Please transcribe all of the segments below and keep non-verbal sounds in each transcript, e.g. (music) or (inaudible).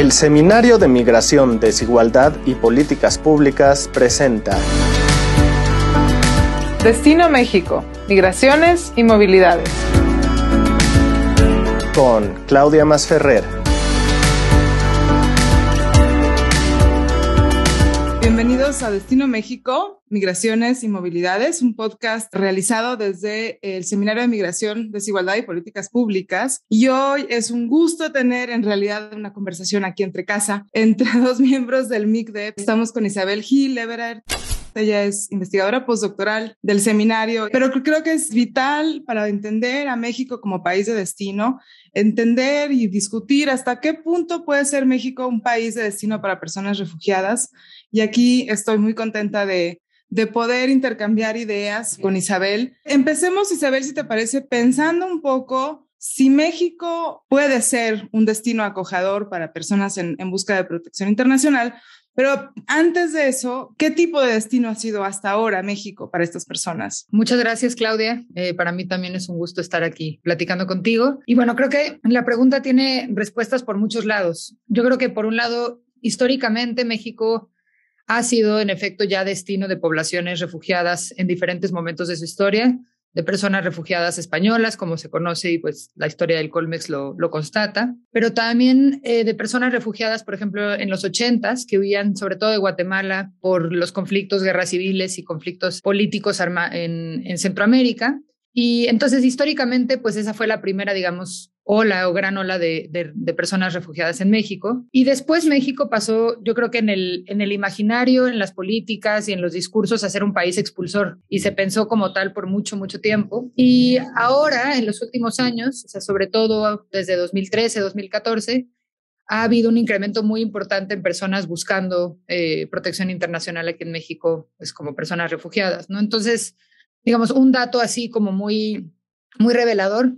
El Seminario de Migración, Desigualdad y Políticas Públicas presenta Destino México, Migraciones y Movilidades. Con Claudia Masferrer. Bienvenidos a Destino México. Migraciones y Movilidades, un podcast realizado desde el Seminario de Migración, Desigualdad y Políticas Públicas. Y hoy es un gusto tener en realidad una conversación aquí entre casa, entre (laughs) dos miembros del MICDEP. Estamos con Isabel Gil Everard. Ella es investigadora postdoctoral del seminario, pero creo que es vital para entender a México como país de destino, entender y discutir hasta qué punto puede ser México un país de destino para personas refugiadas. Y aquí estoy muy contenta de de poder intercambiar ideas con Isabel. Empecemos, Isabel, si te parece, pensando un poco si México puede ser un destino acogedor para personas en, en busca de protección internacional, pero antes de eso, ¿qué tipo de destino ha sido hasta ahora México para estas personas? Muchas gracias, Claudia. Eh, para mí también es un gusto estar aquí platicando contigo. Y bueno, creo que la pregunta tiene respuestas por muchos lados. Yo creo que por un lado, históricamente México ha sido en efecto ya destino de poblaciones refugiadas en diferentes momentos de su historia, de personas refugiadas españolas, como se conoce y pues la historia del Colmex lo, constata, pero también eh, de personas refugiadas, por ejemplo, en los 80 que huían sobre todo de Guatemala por los conflictos, guerras civiles y conflictos políticos en Centroamérica, y entonces, históricamente, pues esa fue la primera, digamos, ola o gran ola de, personas refugiadas en México. Y después México pasó, yo creo que en el, en el imaginario, en las políticas y en los discursos, a ser un país expulsor. Y se pensó como tal por mucho, mucho tiempo. Y ahora, en los últimos años, sobre todo desde 2013, 2014, ha habido un incremento muy importante en personas buscando eh, protección internacional aquí en México, pues como personas refugiadas, ¿no? Entonces, digamos, un dato así como muy, muy revelador.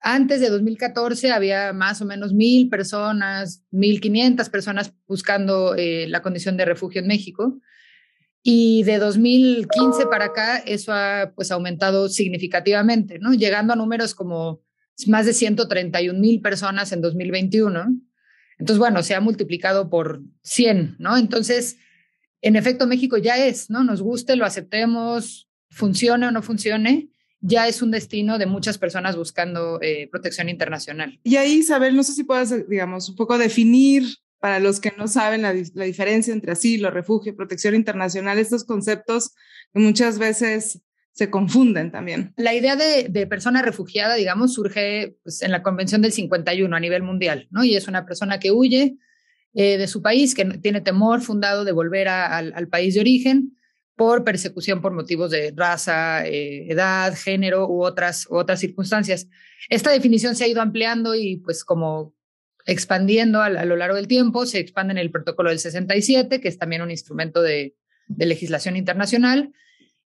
Antes de 2014 había más o menos mil personas, 1.500 personas buscando eh, la condición de refugio en México. Y de 2015 para acá eso ha pues aumentado significativamente, ¿no? Llegando a números como más de 131 mil personas en 2021. Entonces, bueno, se ha multiplicado por 100, ¿no? Entonces, en efecto, México ya es, ¿no? Nos guste, lo aceptemos, funcione o no funcione, ya es un destino de muchas personas buscando eh, protección internacional. Y ahí, Isabel, no sé si puedas, digamos, un poco definir para los que no saben la, diferencia entre asilo, refugio, protección internacional, estos conceptos que muchas veces se confunden también. La idea de, persona refugiada, digamos, surge pues, en la Convención del 51 a nivel mundial, ¿no? Y es una persona que huye eh, de su país, que tiene temor fundado de volver al país de origen, por persecución por motivos de raza, eh, edad, género u otras, otras circunstancias. Esta definición se ha ido ampliando y pues como expandiendo a, lo largo del tiempo, se expande en el protocolo del 67, que es también un instrumento de, legislación internacional.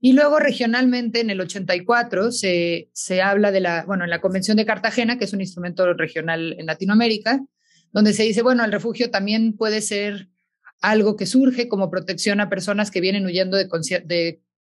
Y luego regionalmente en el 84 se, se habla de la, bueno, en la Convención de Cartagena, que es un instrumento regional en Latinoamérica, donde se dice, bueno, el refugio también puede ser algo que surge como protección a personas que vienen huyendo de,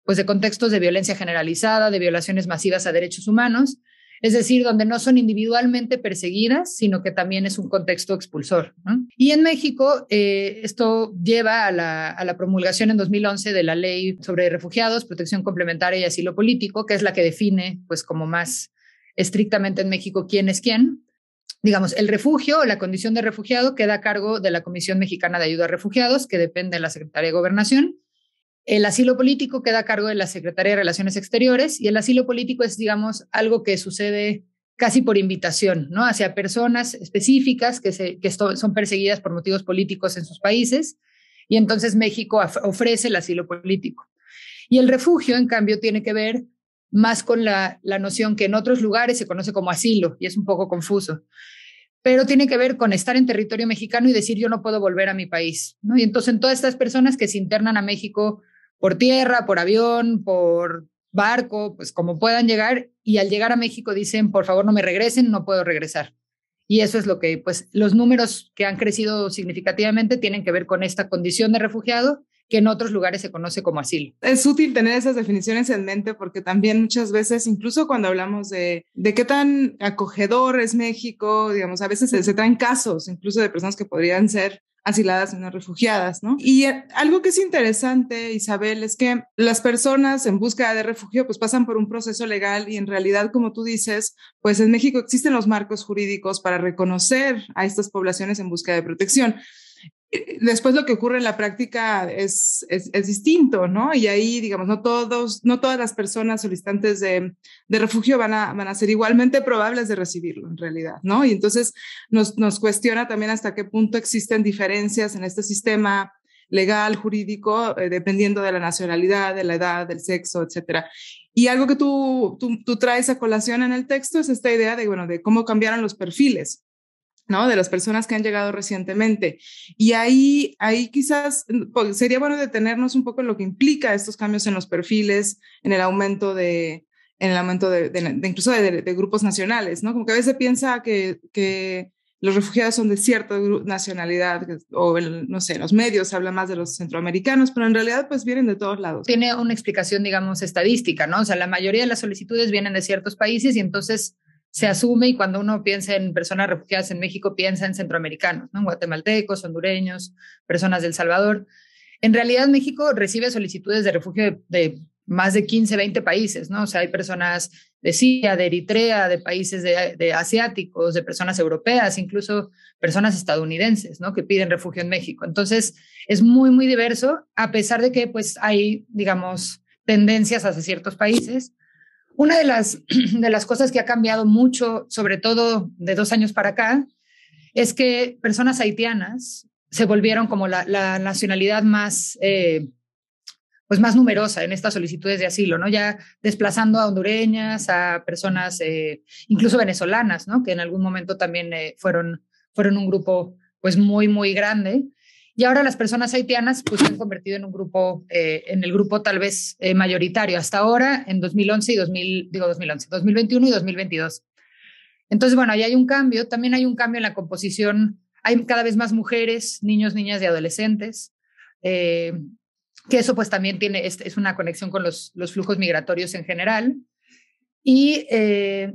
pues, de contextos de violencia generalizada, de violaciones masivas a derechos humanos, es decir, donde no son individualmente perseguidas, sino que también es un contexto expulsor. Y en México, eh, esto lleva a la, promulgación en 2011 de la Ley sobre Refugiados, Protección Complementaria y Asilo Político, que es la que define, pues, como más estrictamente en México quién es quién digamos, el refugio o la condición de refugiado queda a cargo de la Comisión Mexicana de Ayuda a Refugiados, que depende de la Secretaría de Gobernación. El asilo político queda a cargo de la Secretaría de Relaciones Exteriores y el asilo político es, digamos, algo que sucede casi por invitación, ¿no? Hacia personas específicas que, se, que son perseguidas por motivos políticos en sus países y entonces México ofrece el asilo político. Y el refugio, en cambio, tiene que ver más con la noción que en otros lugares se conoce como asilo y es un poco confuso pero tiene que ver con estar en territorio mexicano y decir yo no puedo volver a mi país, ¿no? Y entonces en todas estas personas que se internan a México por tierra, por avión, por barco, pues como puedan llegar y al llegar a México dicen, por favor, no me regresen, no puedo regresar. Y eso es lo que, pues, los números que han crecido significativamente tienen que ver con esta condición de refugiado que en otros lugares se conoce como asilo. Es útil tener esas definiciones en mente porque también muchas veces, incluso cuando hablamos de, de qué tan acogedor es México, digamos, a veces se, traen casos incluso de personas que podrían ser asiladas y no refugiadas, ¿no? Y eh, algo que es interesante, Isabel, es que las personas en búsqueda de refugio pues pasan por un proceso legal y en realidad, como tú dices, pues en México existen los marcos jurídicos para reconocer a estas poblaciones en búsqueda de protección. Eh, después lo que ocurre en la práctica es, distinto, ¿no? Y ahí, digamos, no, todos, no todas las personas solicitantes de, refugio van a, ser igualmente probables de recibirlo, en realidad, ¿no? Y entonces nos, cuestiona también hasta qué punto existen diferencias en este sistema legal, jurídico, eh, dependiendo de la nacionalidad, de la edad, del sexo, etcétera. Y algo que tú, tú, tú, traes a colación en el texto es esta idea de, bueno, de cómo cambiaron los perfiles de las personas que han llegado recientemente. Y ahí, ahí quizás mm, pues, sería bueno detenernos un poco en lo que implica estos cambios en los perfiles, en el aumento de, en el aumento de, incluso de, grupos nacionales, ¿no? Como que a veces piensa que, que los refugiados son de cierta nacionalidad, o no sé, los medios hablan más de los centroamericanos, pero en realidad pues vienen de todos lados. Tiene una explicación, digamos, estadística, ¿no? O sea, la mayoría de las solicitudes vienen de ciertos países y entonces se asume y cuando uno piensa en personas refugiadas en México, piensa en centroamericanos, ¿no? guatemaltecos, hondureños, personas del Salvador. En realidad, México recibe solicitudes de refugio de, más de 15, 20 países, ¿no? O sea, hay personas de Siria, de Eritrea, de países de asiáticos, de personas europeas, incluso personas estadounidenses, ¿no? Que piden refugio en México. Entonces, es muy, muy diverso, a pesar de que, pues, hay, digamos, tendencias hacia ciertos países una de las, (clears throat) de las cosas que ha cambiado mucho, sobre todo de dos años para acá, es que personas haitianas se volvieron como la, nacionalidad más, eh, pues más numerosa en estas solicitudes de asilo, ¿no? Ya desplazando a hondureñas, a personas eh, incluso venezolanas, ¿no? Que en algún momento también eh, fueron, fueron un grupo pues muy, muy grande. Y ahora las personas haitianas pues, se han convertido en un grupo, eh, en el grupo tal vez eh, mayoritario hasta ahora, en 2011 y 2000, digo 2011, 2021 y 2022. Entonces, bueno, ahí hay un cambio. También hay un cambio en la composición. Hay cada vez más mujeres, niños, niñas y adolescentes. Eh, que eso pues también tiene, es, una conexión con los, los, flujos migratorios en general. Y, eh,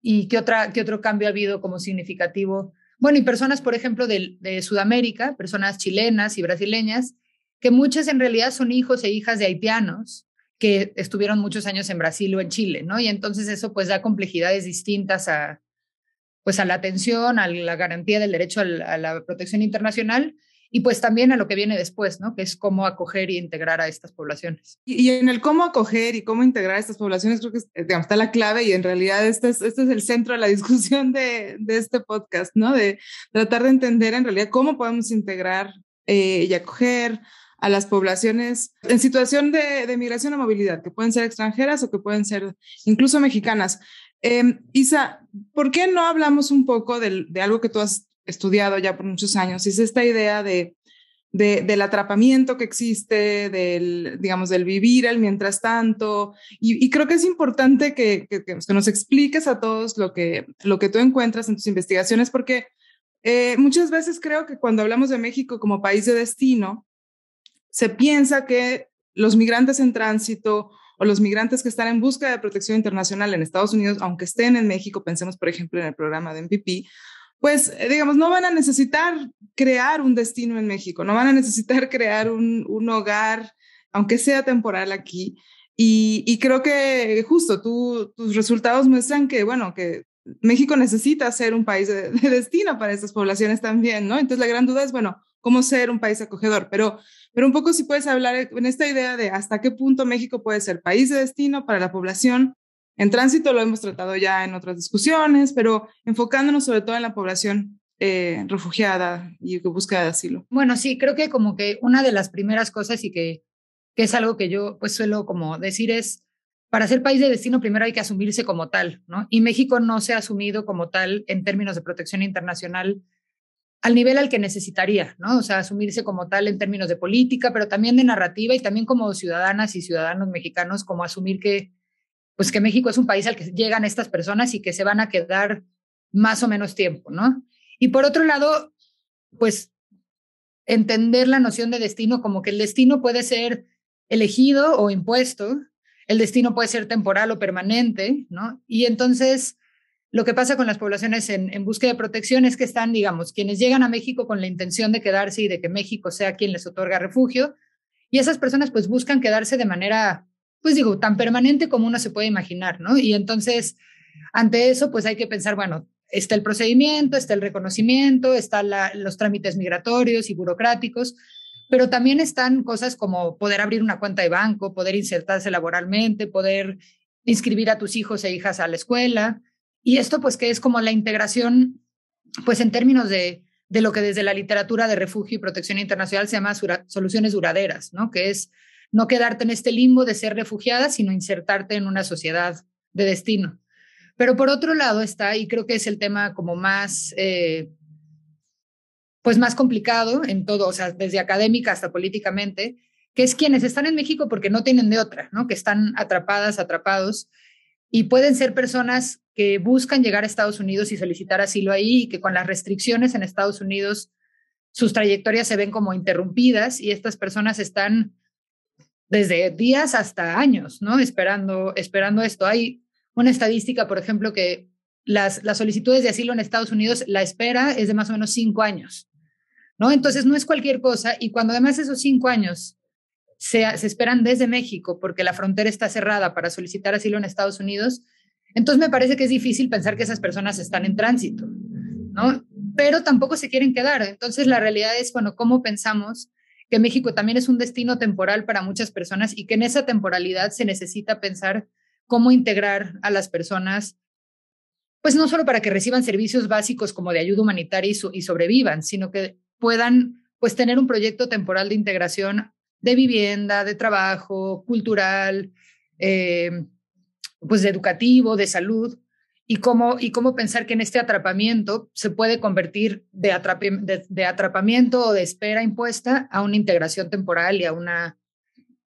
y qué, otra, qué otro cambio ha habido como significativo. Bueno, y personas, por ejemplo, de, de Sudamérica, personas chilenas y brasileñas, que muchas en realidad son hijos e hijas de haitianos que estuvieron muchos años en Brasil o en Chile, ¿no? Y entonces eso pues da complejidades distintas a, pues a la atención, a la garantía del derecho a la protección internacional, y pues también a lo que viene después, ¿no? Que es cómo acoger y integrar a estas poblaciones. Y, en el cómo acoger y cómo integrar a estas poblaciones, creo que eh, está la clave y en realidad este es, este es el centro de la (laughs) discusión de, de este podcast, ¿no? De tratar de entender en realidad cómo podemos integrar eh, y acoger a las poblaciones en situación de, de, migración o movilidad, que pueden ser extranjeras o que pueden ser incluso mexicanas. Em, Isa, ¿por qué no hablamos un poco de algo que tú has estudiado ya por muchos años, es esta idea de, del atrapamiento que existe, del, digamos, del vivir el mientras tanto. Y, creo que es importante que, pues, que, nos expliques a todos lo que, lo que tú encuentras en tus investigaciones, porque eh, muchas veces creo que cuando hablamos de México como país de destino, se piensa que los migrantes en tránsito o los migrantes que están en busca de protección internacional en Estados Unidos, aunque estén en México, pensemos por ejemplo en el programa de MPP, pues eh, digamos, no van a necesitar crear un destino en México, no van a necesitar (laughs) crear un, hogar, aunque sea temporal aquí. Y, creo que justo tus resultados muestran que, bueno, que México necesita ser un país (laughs) de, destino para estas poblaciones también, ¿no? Entonces la gran duda es, bueno, ¿cómo ser un país acogedor? Pero, pero un poco si puedes hablar en esta idea de hasta qué punto México puede ser país de destino para la población en tránsito lo hemos tratado ya en otras discusiones, pero enfocándonos sobre todo en la población eh, refugiada y que busca asilo. Bueno, sí, creo que como que una de las primeras cosas y que, que es algo que yo pues suelo como decir es, para ser país de destino primero hay que asumirse como tal, ¿no? Y México no se ha asumido como tal en términos de protección internacional al nivel al que necesitaría, ¿no? O sea, asumirse como tal en términos de política, pero también de narrativa y también como ciudadanas y ciudadanos mexicanos, como asumir que pues que México es un país al que llegan estas personas y que se van a quedar más o menos tiempo, ¿no? Y por otro lado, pues entender la noción de destino como que el destino puede ser elegido o impuesto, el destino puede ser temporal o permanente, ¿no? Y entonces, lo que pasa con las poblaciones en, en, búsqueda de protección es que están, digamos, quienes llegan a México con la intención de quedarse y de que México sea quien les otorga refugio, y esas personas pues buscan quedarse de manera pues digo, tan permanente como uno se puede imaginar, ¿no? Y entonces, ante eso, pues hay que pensar, bueno, está el procedimiento, está el reconocimiento, están los trámites migratorios y burocráticos, pero también están cosas como poder abrir una cuenta de banco, poder insertarse laboralmente, poder inscribir a tus hijos e hijas a la escuela. Y esto pues que es como la integración, pues en términos de, de lo que desde la literatura de refugio y protección internacional se llama soluciones duraderas, ¿no? Que es no quedarte en este limbo de ser refugiada, sino insertarte en una sociedad de destino. Pero por otro lado está, y creo que es el tema como más, eh, pues más complicado en todo, desde académica hasta políticamente, que es quienes están en México porque no tienen de otra, ¿no? Que están atrapadas, atrapados, y pueden ser personas que buscan llegar a Estados Unidos y solicitar asilo ahí, y que con las restricciones en Estados Unidos sus trayectorias se ven como interrumpidas y estas personas están desde días hasta años, ¿no? Esperando, esperando esto. Hay una estadística, por ejemplo, que las, solicitudes de asilo en Estados Unidos, la espera es de más o menos cinco años, ¿no? Entonces no es cualquier cosa y cuando además esos cinco años se, se esperan desde México porque la frontera está cerrada para solicitar asilo en Estados Unidos, entonces me parece que es difícil pensar que esas personas están en tránsito, ¿no? Pero tampoco se quieren quedar. Entonces la realidad es, bueno, ¿cómo pensamos? que México también es un destino temporal para muchas personas y que en esa temporalidad se necesita pensar cómo integrar a las personas, pues no solo para que reciban servicios básicos como de ayuda humanitaria y, sobrevivan, sino que puedan pues tener un proyecto temporal de integración de vivienda, de trabajo, cultural, eh, pues de educativo, de salud, y cómo, y cómo pensar que en este atrapamiento se puede convertir de, atrapamiento o de espera impuesta a una integración temporal y a una,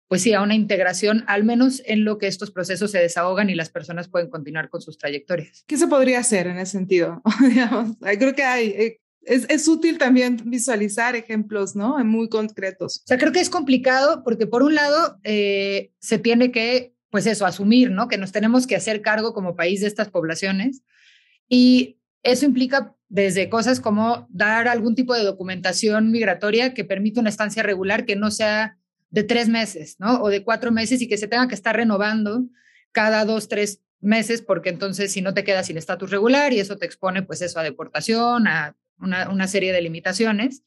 pues sí, a una integración, al menos en lo que estos procesos se desahogan y las personas pueden continuar con sus trayectorias. ¿Qué se podría hacer en ese sentido? (laughs) creo que eh, es, útil también visualizar ejemplos, ¿no? Muy concretos. O sea, creo que es complicado porque por un lado eh, se tiene que pues eso, asumir, ¿no? Que nos tenemos que hacer cargo como país de estas poblaciones. Y eso implica desde cosas como dar algún tipo de documentación migratoria que permita una estancia regular que no sea de tres meses, ¿no? O de cuatro meses y que se tenga que estar renovando cada dos, tres meses, porque entonces si no te quedas sin estatus regular y eso te expone, pues eso, a deportación, a una, una serie de limitaciones.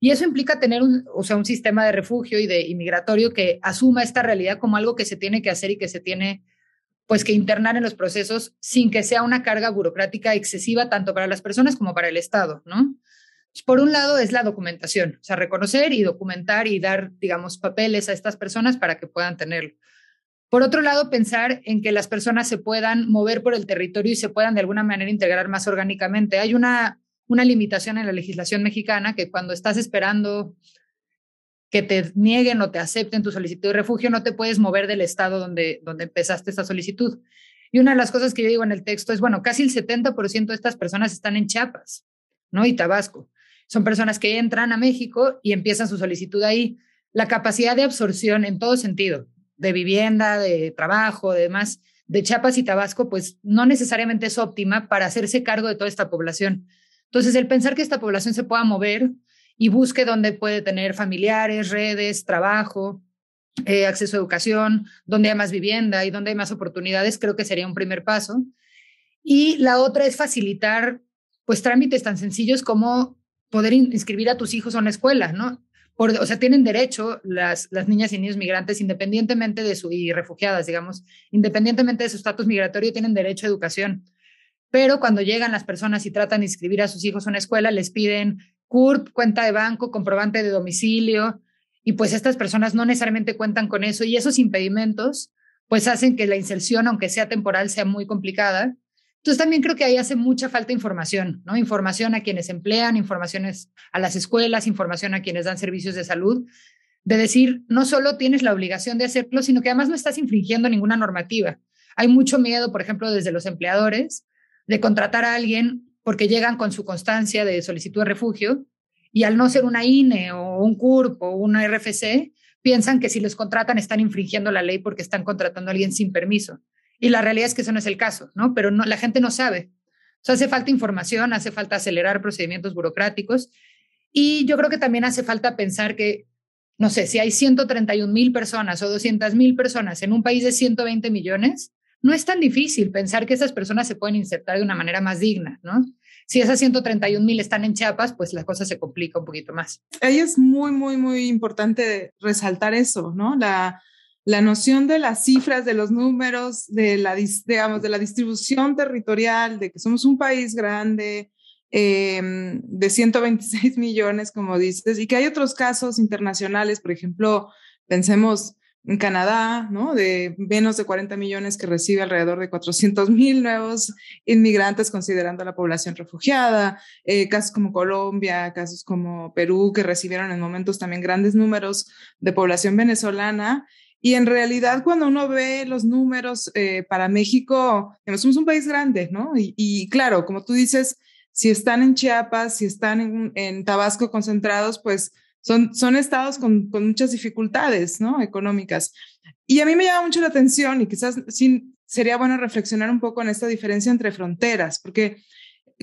Y eso implica tener un, o sea, un sistema de refugio y de inmigratorio que asuma esta realidad como algo que se tiene que hacer y que se tiene pues que internar en los procesos sin que sea una carga burocrática excesiva tanto para las personas como para el Estado, ¿no? Por un lado es la documentación, o sea, reconocer y documentar y dar, digamos, papeles a estas personas para que puedan tenerlo. Por otro lado, pensar en que las personas se puedan mover por el territorio y se puedan de alguna manera integrar más orgánicamente. Hay una una limitación en la legislación mexicana que cuando estás esperando que te nieguen o te acepten tu solicitud de refugio, no te puedes mover del estado donde, donde empezaste esa solicitud. Y una de las cosas que yo digo en el texto es, bueno, casi el 70% de estas personas están en Chiapas, ¿no? Y Tabasco. Son personas que entran a México y empiezan su solicitud ahí. La capacidad de absorción en todo sentido, de vivienda, de trabajo, de demás, de Chiapas y Tabasco, pues no necesariamente es óptima para hacerse cargo de toda esta población. Entonces, el pensar que esta población se pueda mover y busque dónde puede tener familiares, redes, trabajo, eh, acceso a educación, dónde hay más vivienda y dónde hay más oportunidades, creo que sería un primer paso. Y la otra es facilitar pues trámites tan sencillos como poder inscribir a tus hijos a una escuela, ¿no? o sea, tienen derecho las, las niñas y niños migrantes, independientemente de su, y refugiadas, digamos, independientemente de su estatus migratorio, tienen derecho a educación pero cuando llegan las personas y tratan de inscribir a sus hijos a una escuela, les piden CURP, cuenta de banco, comprobante de domicilio, y pues estas personas no necesariamente cuentan con eso y esos impedimentos pues hacen que la inserción, aunque sea temporal, sea muy complicada. Entonces también creo que ahí hace mucha falta información, ¿no? Información a quienes emplean, informaciones a las escuelas, información a quienes dan servicios de salud, de decir, no solo tienes la obligación de hacerlo, sino que además no estás infringiendo ninguna normativa. Hay mucho miedo, por ejemplo, desde los empleadores de contratar a alguien porque llegan con su constancia de solicitud de refugio y al no ser una INE o un CURP o una RFC, piensan que si los contratan están infringiendo la ley porque están contratando a alguien sin permiso. Y la realidad es que eso no es el caso, ¿no? Pero no, la gente no sabe. O sea, hace falta información, hace falta acelerar procedimientos burocráticos y yo creo que también hace falta pensar que, no sé, si hay 131 mil personas o 200 mil personas en un país de 120 millones, no es tan difícil pensar que esas personas se pueden insertar de una manera más digna, ¿no? Si esas 131 mil están en Chiapas, pues las cosas se complica un poquito más. Ahí es muy, muy, muy importante resaltar eso, ¿no? La, noción de las cifras, de los números, de la, digamos, de la distribución territorial, de que somos un país grande, em, de 126 millones, como dices, y que hay otros casos internacionales, por ejemplo, pensemos en Canadá, ¿no? De menos de 40 millones que recibe alrededor de 400 mil nuevos inmigrantes considerando la población refugiada, eh, casos como Colombia, casos como Perú, que recibieron en momentos también grandes números de población venezolana. Y en realidad, cuando uno ve los números eh, para México, somos un país grande, ¿no? Y, claro, como tú dices, si están en Chiapas, si están en Tabasco concentrados, pues son, estados con, muchas dificultades ¿no? económicas. Y a mí me llama mucho la atención y quizás sin, sería bueno reflexionar un poco en esta diferencia entre fronteras, porque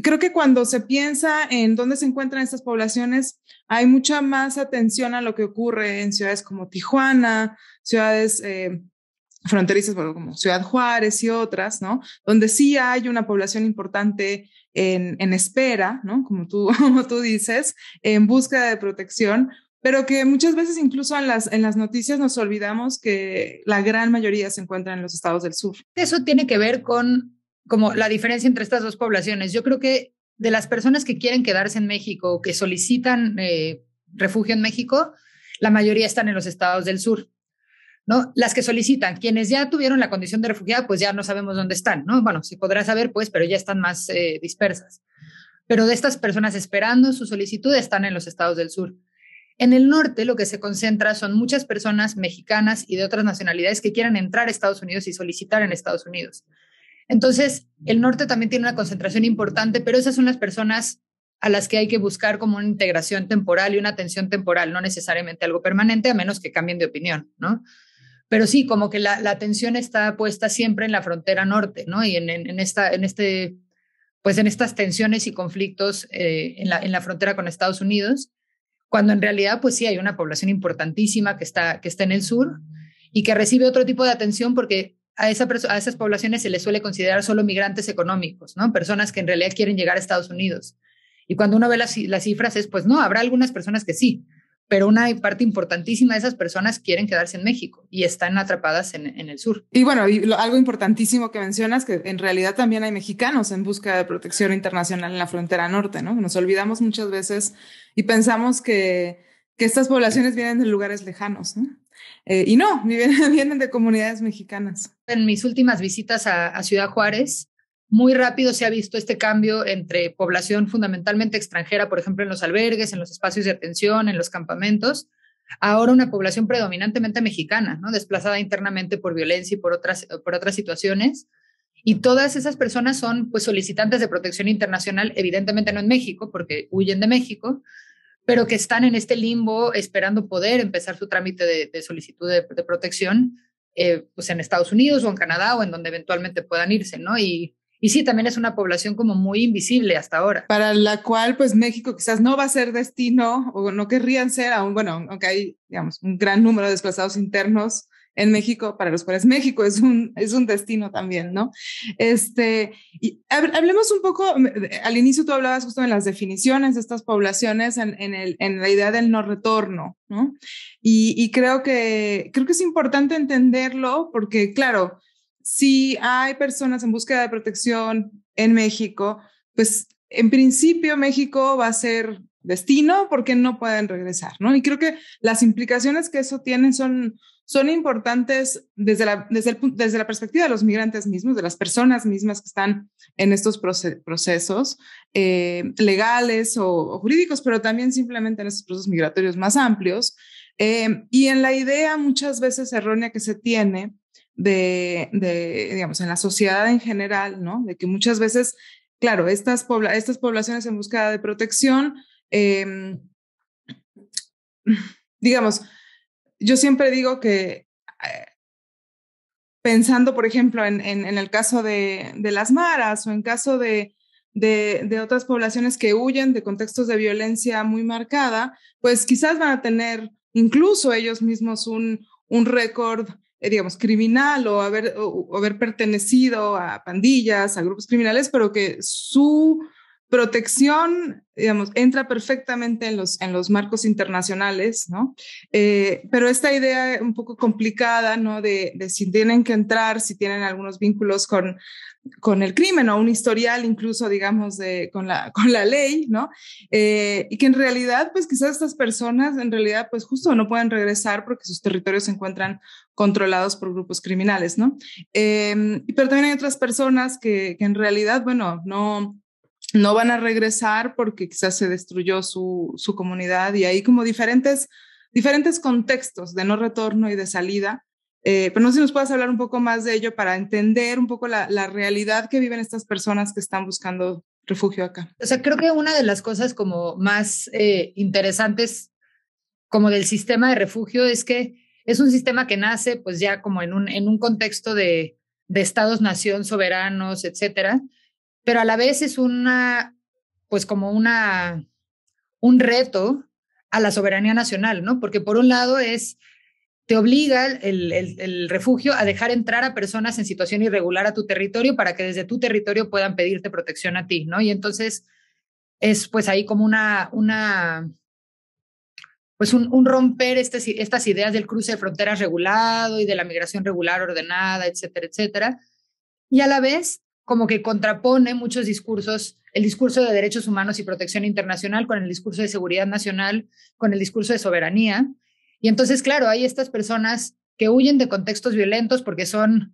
creo que cuando se piensa en dónde se encuentran estas poblaciones, hay mucha más atención a lo que ocurre en ciudades como Tijuana, ciudades eh, fronterizas como Ciudad Juárez y otras, ¿no? Donde sí hay una población importante en, espera, ¿no? Como tú, (laughs) como tú dices, en búsqueda de protección, pero que muchas veces incluso en las, en las noticias nos olvidamos que la gran mayoría se encuentra en los estados del sur. Eso tiene que ver con como la diferencia entre estas dos poblaciones. Yo creo que de las personas que quieren quedarse en México, que solicitan eh, refugio en México, la mayoría están en los estados del sur. ¿no? Las que solicitan, quienes ya tuvieron la condición de refugiado, pues ya no sabemos dónde están, ¿no? Bueno, se podrá saber, pues, pero ya están más eh, dispersas. Pero de estas personas esperando su solicitud están en los estados del sur. En el norte lo que se concentra son muchas personas mexicanas y de otras nacionalidades que quieran entrar a Estados Unidos y solicitar en Estados Unidos. Entonces, el norte también tiene una concentración importante, pero esas son las personas a las que hay que buscar como una integración temporal y una atención temporal, no necesariamente algo permanente, a menos que cambien de opinión, ¿no? Pero sí, como que la, la atención está puesta siempre en la frontera norte, ¿no? Y en, en, esta, en, este, pues en estas tensiones y conflictos eh, en, la, en la frontera con Estados Unidos, cuando en realidad, pues sí, hay una población importantísima que está, que está en el sur y que recibe otro tipo de atención porque a, esa a esas poblaciones se les suele considerar solo migrantes económicos, ¿no? Personas que en realidad quieren llegar a Estados Unidos. Y cuando uno ve las, las cifras es, pues no, habrá algunas personas que sí, pero una parte importantísima de esas personas quieren quedarse en México y están atrapadas en, el sur. Y bueno, algo importantísimo que mencionas, que en realidad también hay mexicanos en busca de protección internacional en la frontera norte, ¿no? Nos olvidamos muchas veces y pensamos que, estas poblaciones vienen de lugares lejanos, ¿no? Eh, y no, (laughs) vienen, vienen de comunidades mexicanas. En mis últimas visitas a Ciudad Juárez, muy rápido se ha visto este cambio entre población fundamentalmente extranjera, por ejemplo, en los albergues, en los espacios de atención, en los campamentos, ahora una población predominantemente mexicana, ¿no? desplazada internamente por violencia y por otras, situaciones. Y todas esas personas son pues, solicitantes de protección internacional, evidentemente no en México, porque huyen de México, pero que están en este limbo esperando poder empezar su trámite de, solicitud de, protección eh, pues en Estados Unidos o en Canadá o en donde eventualmente puedan irse, ¿no? Y y sí, también es una población como muy invisible hasta ahora. Para la cual, pues México quizás no va a ser destino o no querrían ser aún, bueno, aunque hay, digamos, un gran número de desplazados internos en México, para los cuales México es un, es un destino también, ¿no? Este, y hablemos un poco, al inicio tú hablabas justo de las definiciones de estas poblaciones en, en, el, en la idea del no retorno, ¿no? Y, y, creo, que, creo que es importante entenderlo porque, claro, si hay personas en búsqueda de protección en México, pues en principio México va a ser destino porque no pueden regresar, ¿no? Y creo que las implicaciones que eso tiene son, importantes desde la, perspectiva de los migrantes mismos, de las personas mismas que están en estos procesos eh, legales o, jurídicos, pero también simplemente en estos procesos migratorios más amplios. Eh, y en la idea muchas veces errónea que se tiene de, digamos, en la sociedad en general, ¿no? De que muchas veces, claro, estas, estas poblaciones en búsqueda de protección, em, digamos, yo siempre digo que eh, pensando, por ejemplo, en, el caso de, las maras o en caso de, otras poblaciones que huyen de contextos de violencia muy marcada, pues quizás van a tener incluso ellos mismos un, un récord eh, digamos, criminal o haber, o haber pertenecido a pandillas, a grupos criminales, pero que su protección, digamos, entra perfectamente en los, en los marcos internacionales, ¿no? Eh, pero esta idea un poco complicada, ¿no? De, si tienen que entrar, si tienen algunos vínculos con, con el crimen o un historial incluso, digamos, de, con, la, (laughs) ley, ¿no? Eh, y que en realidad, pues quizás estas personas, en realidad, pues justo no pueden regresar porque sus territorios se encuentran controlados por grupos criminales, ¿no? Eh, pero también hay otras personas que, que en realidad, bueno, no no van a regresar porque quizás se destruyó su, su comunidad y hay como diferentes, diferentes contextos de no retorno y de salida. Eh, pero no sé si nos puedes hablar un poco más de ello para entender un poco la, la realidad que viven estas personas que están buscando refugio acá. O sea, creo que una de las cosas como más eh, interesantes como del sistema de refugio es que es un sistema que nace pues ya como en un, en un contexto de, de estados-nación soberanos, etcétera, pero a la vez es una, pues como una, un reto a la soberanía nacional, ¿no? Porque por un lado es, te obliga el, refugio a dejar entrar a personas en situación irregular a tu territorio para que desde tu territorio puedan pedirte protección a ti, ¿no? Y entonces es pues ahí como una, una pues un, un romper este, estas ideas del cruce de fronteras regulado y de la migración regular ordenada, etcétera, etcétera. Y a la vez como que contrapone muchos discursos, el discurso de derechos humanos y protección internacional con el discurso de seguridad nacional, con el discurso de soberanía. Y entonces, claro, hay estas personas que huyen de contextos violentos porque son,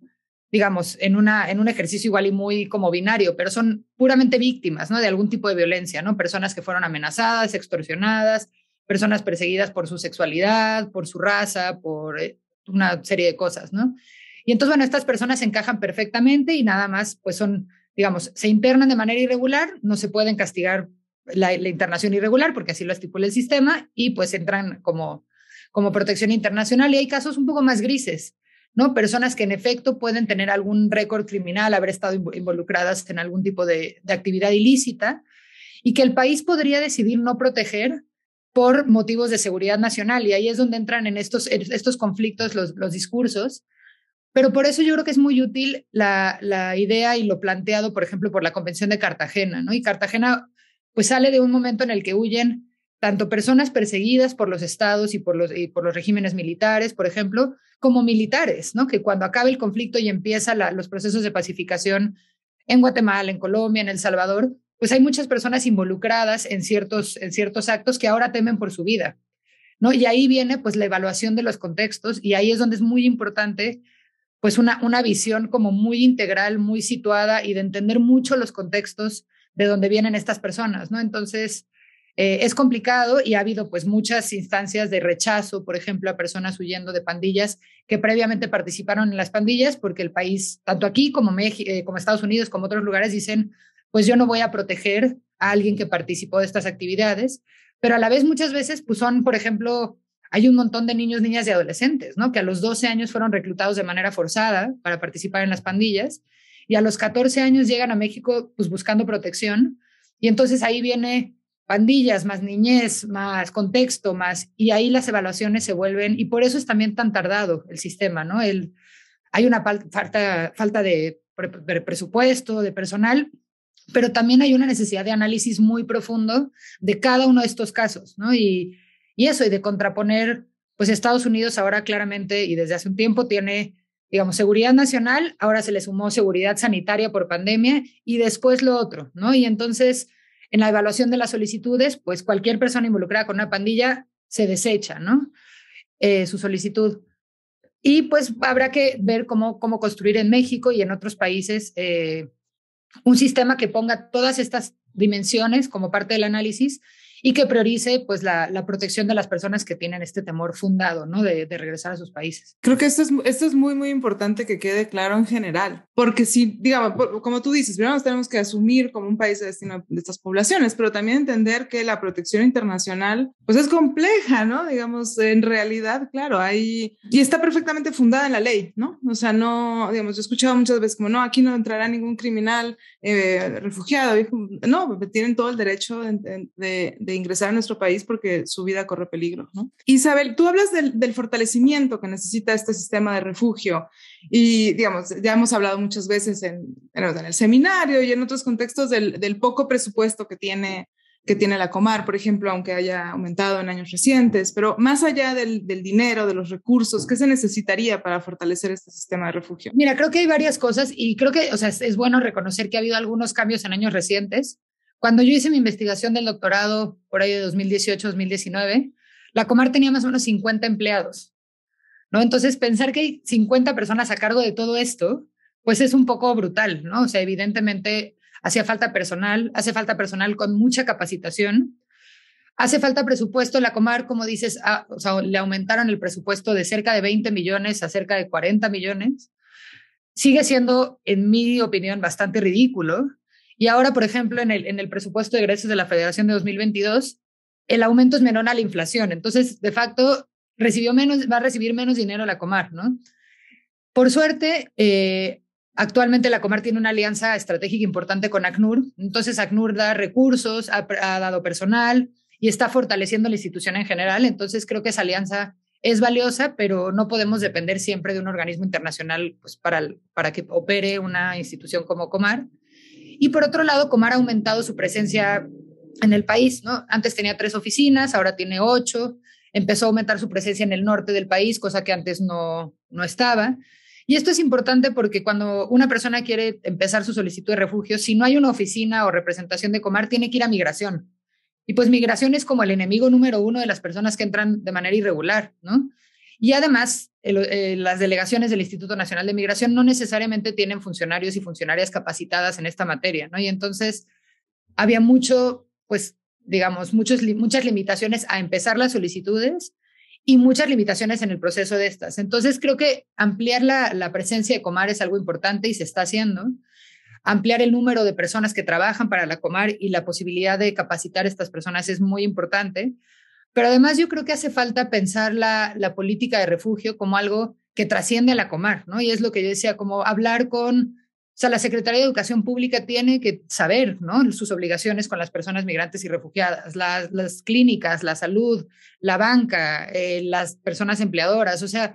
digamos, en, una, en un ejercicio igual y muy como binario, pero son puramente víctimas, ¿no? De algún tipo de violencia, ¿no? Personas que fueron amenazadas, extorsionadas, personas perseguidas por su sexualidad, por su raza, por eh, una serie de cosas, ¿no? Y entonces, bueno, estas personas encajan perfectamente y nada más, pues son, digamos, se internan de manera irregular, no se pueden castigar la, internación irregular porque así lo estipula el sistema y pues entran como, como protección internacional. Y hay casos un poco más grises, ¿no? Personas que en efecto pueden tener algún récord criminal, haber estado involucradas en algún tipo de, actividad ilícita y que el país podría decidir no proteger por motivos de seguridad nacional. Y ahí es donde entran en estos, estos conflictos los, los discursos pero por eso yo creo que es muy útil la, la idea y lo planteado, por ejemplo, por la Convención de Cartagena, ¿no? Y Cartagena pues sale de un momento en el que huyen tanto personas perseguidas por los estados y por los, y por los regímenes militares, por ejemplo, como militares, ¿no? Que cuando acaba el conflicto y empiezan los procesos de pacificación en Guatemala, en Colombia, en El Salvador, pues hay muchas personas involucradas en ciertos, en ciertos actos que ahora temen por su vida, ¿no? Y ahí viene pues la evaluación de los contextos y ahí es donde es muy importante pues una, una visión como muy integral, muy situada y de entender mucho los contextos de donde vienen estas personas, ¿no? Entonces, eh, es complicado y ha habido pues muchas instancias de rechazo, por ejemplo, a personas huyendo de pandillas que previamente participaron en las pandillas porque el país, tanto aquí como, eh, como Estados Unidos, como otros lugares, dicen, pues yo no voy a proteger a alguien que participó de estas actividades, pero a la vez muchas veces pues son, por ejemplo, hay un montón de niños, niñas y adolescentes, ¿no? Que a los 12 años fueron reclutados de manera forzada para participar en las pandillas y a los 14 años llegan a México pues buscando protección y entonces ahí viene pandillas, más niñez, más contexto, más y ahí las evaluaciones se vuelven y por eso es también tan tardado el sistema, ¿no? El, hay una falta, falta de, de presupuesto, de personal, pero también hay una necesidad de análisis muy profundo de cada uno de estos casos, ¿no? Y y eso, y de contraponer, pues Estados Unidos ahora claramente y desde hace un tiempo tiene, digamos, seguridad nacional, ahora se le sumó seguridad sanitaria por pandemia y después lo otro, ¿no? Y entonces, en la evaluación de las solicitudes, pues cualquier persona involucrada con una pandilla se desecha, ¿no? Eh, su solicitud. Y pues habrá que ver cómo, cómo construir en México y en otros países eh, un sistema que ponga todas estas dimensiones como parte del análisis y que priorice pues la, la, protección de las personas que tienen este temor fundado, ¿no? De, de regresar a sus países. Creo que esto es, esto es muy, muy importante que quede claro en general, porque si, digamos, como tú dices, primero tenemos que asumir como un país de destino de estas poblaciones, pero también entender que la protección internacional pues es compleja, ¿no? Digamos, en realidad, claro, hay, y está perfectamente fundada en la ley, ¿no? O sea, no, digamos, yo he escuchado muchas veces como, no, aquí no entrará ningún criminal eh, refugiado, no, tienen todo el derecho de ingresar a nuestro país porque su vida corre peligro. ¿no? Isabel, tú hablas del, fortalecimiento que necesita este sistema de refugio y, digamos, ya hemos hablado muchas veces en, en, el seminario y en otros contextos del, poco presupuesto que tiene que tiene la Comar, por ejemplo, aunque haya aumentado en años recientes, pero más allá del, dinero, de los recursos, ¿qué se necesitaría para fortalecer este sistema de refugio? Mira, creo que hay varias cosas y creo que, o sea, es, bueno reconocer que ha habido algunos cambios en años recientes. Cuando yo hice mi investigación del doctorado, por ahí de 2018-2019, la Comar tenía más o menos 50 empleados. ¿no? Entonces, pensar que hay 50 personas a cargo de todo esto, pues es un poco brutal, ¿no? O sea, evidentemente hacía falta personal, hace falta personal con mucha capacitación, hace falta presupuesto. La Comar, como dices, ah, o sea, le aumentaron el presupuesto de cerca de 20 millones a cerca de 40 millones. Sigue siendo, en mi opinión, bastante ridículo y ahora, por ejemplo, en el, en el presupuesto de egresos de la Federación de 2022, el aumento es menor a la inflación. Entonces, de facto, recibió menos, va a recibir menos dinero la Comar, ¿no? Por suerte, eh, actualmente la Comar tiene una alianza estratégica importante con ACNUR. Entonces, ACNUR da recursos, ha, dado personal y está fortaleciendo la institución en general. Entonces, creo que esa alianza es valiosa, pero no podemos depender siempre de un organismo internacional pues, para, para que opere una institución como Comar. Y por otro lado, Comar ha aumentado su presencia en el país, ¿no? Antes tenía tres oficinas, ahora tiene ocho, empezó a aumentar su presencia en el norte del país, cosa que antes no, no estaba. Y esto es importante porque cuando una persona quiere empezar su solicitud de refugio, si no hay una oficina o representación de Comar, tiene que ir a migración. Y pues migración es como el enemigo número uno de las personas que entran de manera irregular, ¿no? Y además, eh, las delegaciones del Instituto Nacional de Migración no necesariamente tienen funcionarios y funcionarias capacitadas en esta materia, ¿no? Y entonces había mucho, pues, digamos, muchas limitaciones a empezar las solicitudes y muchas limitaciones en el proceso de estas. Entonces, creo que ampliar la, la presencia de Comar es algo importante y se está haciendo. Ampliar el número de personas que trabajan para la Comar y la posibilidad de capacitar a estas personas es muy importante, pero además yo creo que hace falta pensar la, política de refugio como algo que trasciende a la comar, ¿no? Y es lo que yo decía, como hablar con, o sea, la Secretaría de Educación Pública tiene que saber, ¿no? Sus obligaciones con las personas migrantes y refugiadas, las, clínicas, la salud, la banca, eh, las personas empleadoras, o sea,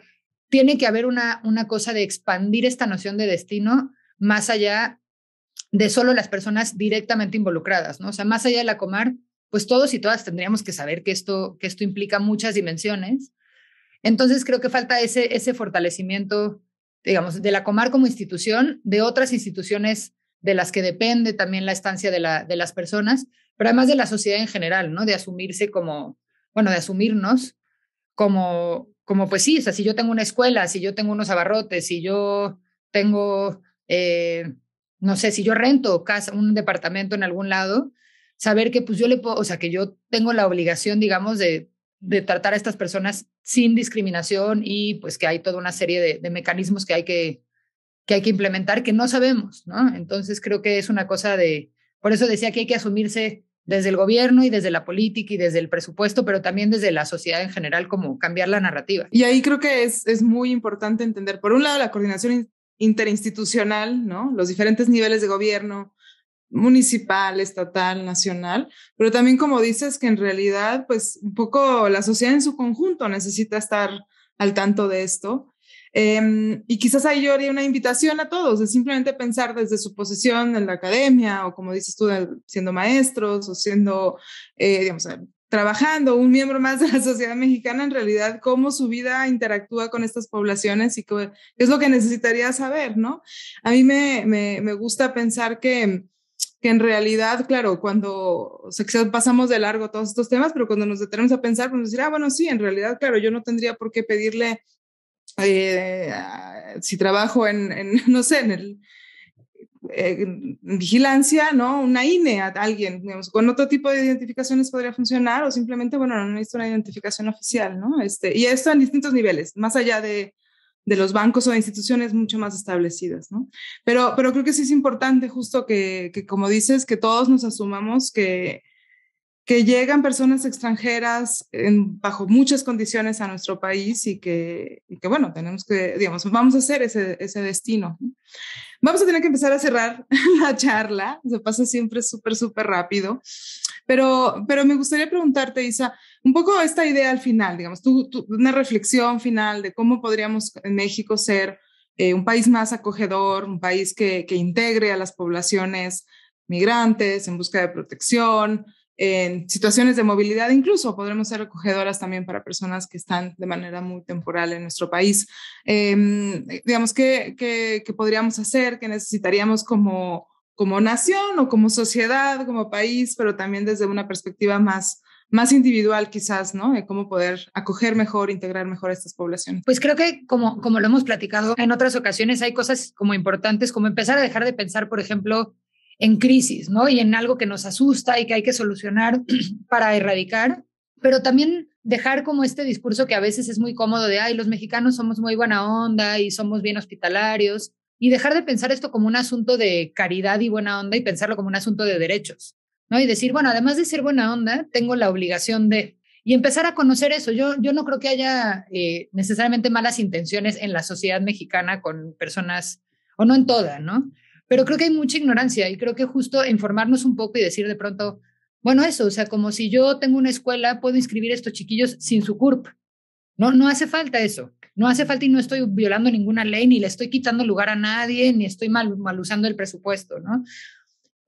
tiene que haber una, una cosa de expandir esta noción de destino más allá de solo las personas directamente involucradas, ¿no? O sea, más allá de la comar, pues todos y todas tendríamos que saber que esto, que esto implica muchas dimensiones. Entonces creo que falta ese, ese fortalecimiento, digamos, de la Comar como institución, de otras instituciones de las que depende también la estancia de, la, de las personas, pero además de la sociedad en general, ¿no? De asumirse como, bueno, de asumirnos como, como pues sí, o sea, si yo tengo una escuela, si yo tengo unos abarrotes, si yo tengo, eh, no sé, si yo rento casa, un departamento en algún lado, saber que pues yo le puedo, o sea, que yo tengo la obligación, digamos, de, de tratar a estas personas sin discriminación y pues que hay toda una serie de, de mecanismos que hay que, que hay que implementar que no sabemos, ¿no? Entonces creo que es una cosa de, por eso decía que hay que asumirse desde el gobierno y desde la política y desde el presupuesto, pero también desde la sociedad en general, como cambiar la narrativa. Y ahí creo que es, es muy importante entender, por un lado, la coordinación interinstitucional, ¿no? Los diferentes niveles de gobierno, municipal, estatal, nacional, pero también como dices que en realidad pues un poco la sociedad en su conjunto necesita estar al tanto de esto. Em, y quizás ahí yo haría una invitación a todos de simplemente pensar desde su posición en la academia o como dices tú, siendo maestros o siendo, eh, digamos, trabajando, un miembro más de la sociedad mexicana, en realidad, cómo su vida interactúa con estas poblaciones y qué es lo que necesitaría saber, ¿no? A mí me, me, me gusta pensar que en realidad, claro, cuando pasamos de largo todos estos temas, pero cuando nos detenemos a pensar, pues decir, ah, bueno, sí, en realidad, claro, yo no tendría por qué pedirle eh, si trabajo en, (laughs) no sé, en el, eh, vigilancia, ¿no? Una INE a alguien, digamos, con otro tipo de identificaciones podría funcionar o simplemente, bueno, no necesito una identificación oficial, ¿no? Este, y esto en distintos niveles, más allá de de los bancos o de instituciones mucho más establecidas, ¿no? Pero, pero creo que sí es importante justo que, que como dices, que todos nos asumamos que, que llegan personas extranjeras bajo muchas condiciones a nuestro país y que, y que, bueno, tenemos que, digamos, vamos a hacer ese, ese, destino. Vamos a tener que empezar a cerrar (laughs) la charla, se pasa siempre súper, súper rápido, pero, pero me gustaría preguntarte, Isa, un poco esta idea al final, digamos, tú, una reflexión final de cómo podríamos en México ser eh, un país más acogedor, un país que, que, integre a las poblaciones migrantes en busca de protección, en situaciones de movilidad, incluso podremos ser acogedoras también para personas que están de manera muy temporal en nuestro país. Em, digamos, ¿qué, qué, podríamos hacer? ¿Qué necesitaríamos como, como nación o como sociedad, como país, pero también desde una perspectiva más más individual quizás, ¿no? De cómo poder acoger mejor, integrar mejor a estas poblaciones. Pues creo que como, como lo hemos platicado en otras ocasiones, hay cosas como importantes, como empezar a dejar de pensar, por ejemplo, en crisis, ¿no? Y en algo que nos asusta y que hay que solucionar (clears throat) para erradicar, pero también dejar como este discurso que a veces es muy cómodo de, ay, los mexicanos somos muy buena onda y somos bien hospitalarios, y dejar de pensar esto como un asunto de caridad y buena onda y pensarlo como un asunto de derechos. ¿no? Y decir, bueno, además de ser buena onda, tengo la obligación de... Y empezar a conocer eso. Yo, yo no creo que haya eh, necesariamente malas intenciones en la sociedad mexicana con personas, o no en toda, ¿no? Pero creo que hay mucha ignorancia y creo que justo informarnos un poco y decir de pronto, bueno, eso, o sea, como si yo tengo una escuela, puedo inscribir a estos chiquillos sin su CURP. No, no hace falta eso. No hace falta y no estoy violando ninguna ley, ni le estoy quitando lugar a nadie, ni estoy mal, mal usando el presupuesto, ¿no?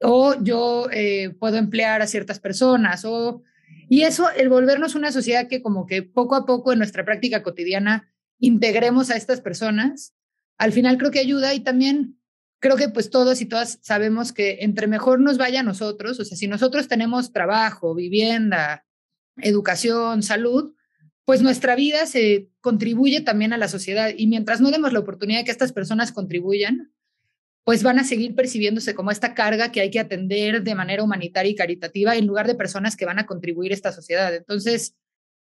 o yo eh, puedo emplear a ciertas personas, o... Y eso, el volvernos una sociedad que como que poco a poco en nuestra práctica cotidiana integremos a estas personas, al final creo que ayuda y también creo que pues todos y todas sabemos que entre mejor nos vaya a nosotros, o sea, si nosotros tenemos trabajo, vivienda, educación, salud, pues nuestra vida se contribuye también a la sociedad y mientras no demos la oportunidad que estas personas contribuyan, pues van a seguir percibiéndose como esta carga que hay que atender de manera humanitaria y caritativa en lugar de personas que van a contribuir a esta sociedad. Entonces,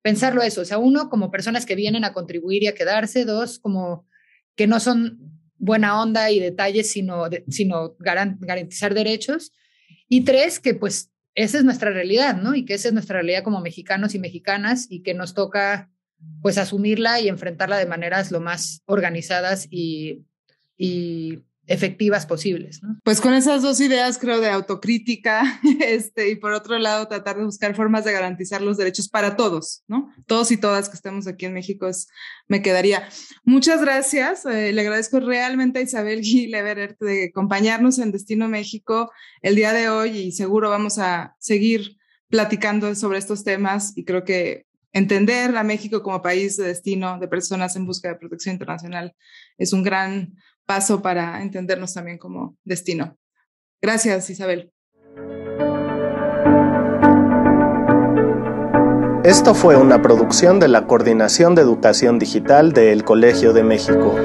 pensarlo eso, o sea, uno, como personas que vienen a contribuir y a quedarse, dos, como que no son buena onda y detalles, sino, sino garantizar derechos, y tres, que pues esa es nuestra realidad, ¿no? Y que esa es nuestra realidad como mexicanos y mexicanas y que nos toca pues asumirla y enfrentarla de maneras lo más organizadas y, y efectivas posibles. ¿no? Pues con esas dos ideas, creo, de autocrítica (laughs) este, y por otro lado, tratar de buscar formas de garantizar los derechos para todos, ¿no? Todos y todas que estemos aquí en México, es, me quedaría. Muchas gracias. Eh, le agradezco realmente a Isabel (laughs) Gileverert eh, de acompañarnos en Destino México el día de hoy y seguro vamos a seguir platicando sobre estos temas y creo que entender a México como país de destino de personas en busca de protección internacional es un gran paso para entendernos también como destino. Gracias, Isabel. Esto fue una producción de la Coordinación de Educación Digital del Colegio de México.